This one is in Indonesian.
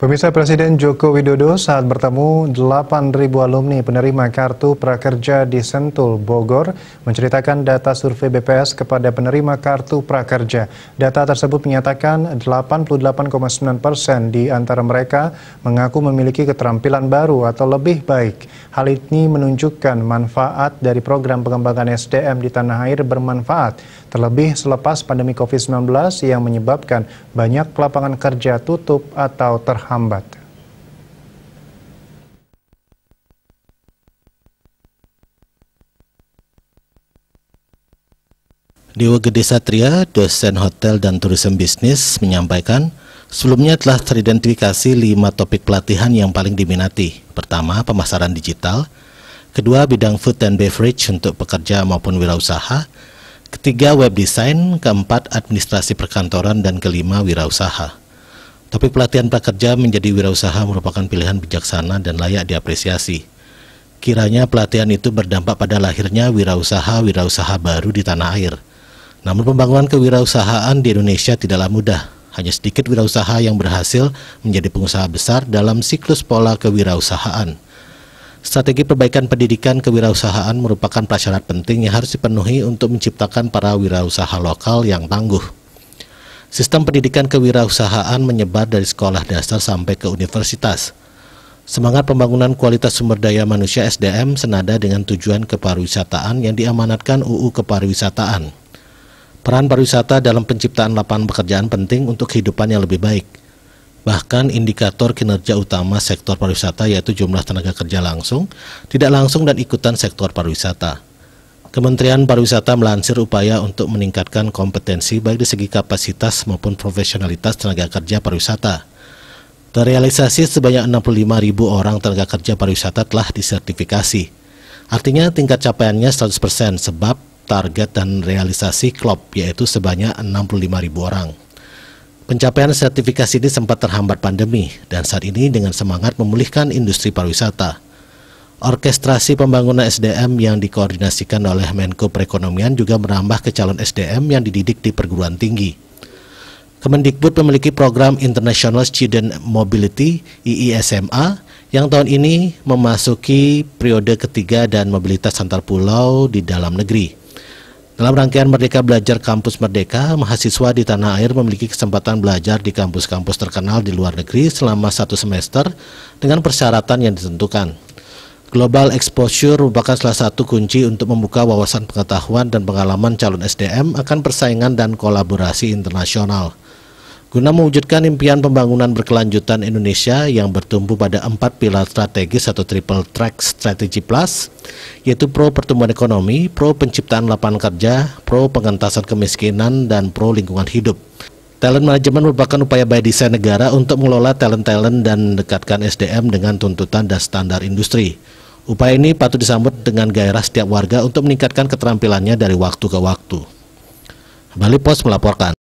Pemirsa Presiden Joko Widodo saat bertemu 8.000 alumni penerima Kartu Prakerja di Sentul, Bogor, menceritakan data survei BPS kepada penerima Kartu Prakerja. Data tersebut menyatakan 88,9 persen di antara mereka mengaku memiliki keterampilan baru atau lebih baik. Hal ini menunjukkan manfaat dari program pengembangan SDM di tanah air bermanfaat terlebih selepas pandemi COVID-19 yang menyebabkan banyak lapangan kerja tutup atau terhambat. Dewa Gede Satria, dosen hotel dan tourism bisnis, menyampaikan sebelumnya telah teridentifikasi lima topik pelatihan yang paling diminati. Pertama, pemasaran digital. Kedua, bidang food and beverage untuk pekerja maupun wirausaha ketiga web design, keempat administrasi perkantoran, dan kelima wirausaha. tapi pelatihan pekerja menjadi wirausaha merupakan pilihan bijaksana dan layak diapresiasi. Kiranya pelatihan itu berdampak pada lahirnya wirausaha-wirausaha baru di tanah air. Namun pembangunan kewirausahaan di Indonesia tidaklah mudah. Hanya sedikit wirausaha yang berhasil menjadi pengusaha besar dalam siklus pola kewirausahaan. Strategi perbaikan pendidikan kewirausahaan merupakan prasyarat penting yang harus dipenuhi untuk menciptakan para wirausaha lokal yang tangguh. Sistem pendidikan kewirausahaan menyebar dari sekolah dasar sampai ke universitas. Semangat pembangunan kualitas sumber daya manusia SDM senada dengan tujuan kepariwisataan yang diamanatkan UU Kepariwisataan. Peran pariwisata dalam penciptaan lapangan pekerjaan penting untuk kehidupan yang lebih baik – Bahkan indikator kinerja utama sektor pariwisata yaitu jumlah tenaga kerja langsung, tidak langsung dan ikutan sektor pariwisata. Kementerian Pariwisata melansir upaya untuk meningkatkan kompetensi baik di segi kapasitas maupun profesionalitas tenaga kerja pariwisata. Terrealisasi sebanyak 65 ribu orang tenaga kerja pariwisata telah disertifikasi. Artinya tingkat capaiannya 100% sebab target dan realisasi klop yaitu sebanyak 65 ribu orang. Pencapaian sertifikasi ini sempat terhambat pandemi dan saat ini dengan semangat memulihkan industri pariwisata. Orkestrasi pembangunan SDM yang dikoordinasikan oleh Menko Perekonomian juga menambah ke calon SDM yang dididik di perguruan tinggi. Kemendikbud memiliki program International Student Mobility IISMA yang tahun ini memasuki periode ketiga dan mobilitas antar pulau di dalam negeri. Dalam rangkaian Merdeka Belajar Kampus Merdeka, mahasiswa di tanah air memiliki kesempatan belajar di kampus-kampus terkenal di luar negeri selama satu semester dengan persyaratan yang ditentukan. Global exposure merupakan salah satu kunci untuk membuka wawasan pengetahuan dan pengalaman calon SDM akan persaingan dan kolaborasi internasional. Guna mewujudkan impian pembangunan berkelanjutan Indonesia yang bertumbuh pada empat pilar strategis atau triple track strategy plus, yaitu pro pertumbuhan ekonomi, pro penciptaan lapangan kerja, pro pengentasan kemiskinan, dan pro lingkungan hidup. Talent management merupakan upaya by design negara untuk mengelola talent-talent dan mendekatkan SDM dengan tuntutan dan standar industri. Upaya ini patut disambut dengan gairah setiap warga untuk meningkatkan keterampilannya dari waktu ke waktu. Bali Post melaporkan.